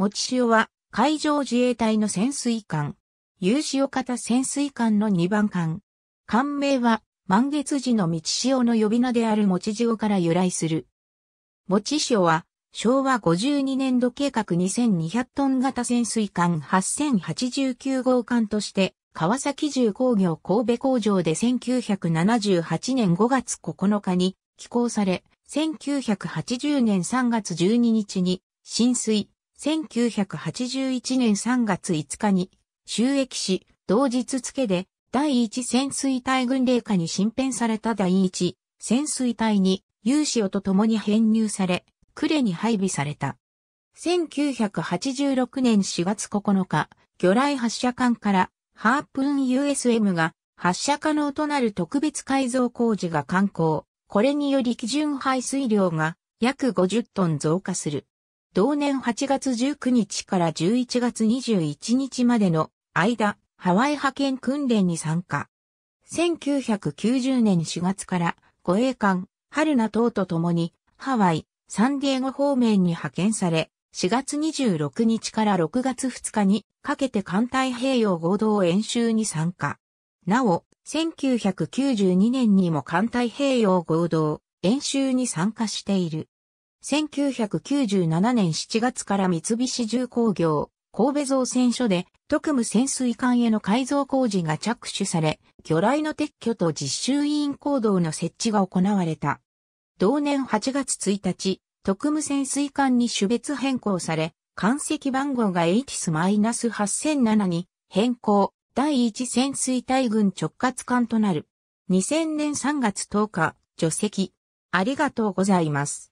持ち潮は海上自衛隊の潜水艦。有潮型潜水艦の2番艦。艦名は満月時の道ち潮の呼び名である持ち潮から由来する。持ち潮は昭和52年度計画2200トン型潜水艦8089号艦として、川崎重工業神戸工場で1978年5月9日に寄港され、1980年3月12日に浸水、1981年3月5日に収益し、同日付で第一潜水隊軍令下に新編された第一潜水隊に有志をと共に編入され、呉に配備された。1986年4月9日、魚雷発射艦からハープーン USM が発射可能となる特別改造工事が完工。これにより基準排水量が約50トン増加する。同年8月19日から11月21日までの間、ハワイ派遣訓練に参加。1990年4月から護衛艦、春名等と共にハワイ、サンディエゴ方面に派遣され、4月26日から6月2日にかけて艦隊平洋合同演習に参加。なお、1992年にも艦隊平洋合同演習に参加している。1997年7月から三菱重工業、神戸造船所で特務潜水艦への改造工事が着手され、魚雷の撤去と実習委員行動の設置が行われた。同年8月1日、特務潜水艦に種別変更され、艦籍番号が HIS-8007 に変更、第一潜水隊軍直轄艦となる。2000年3月10日、除籍。ありがとうございます。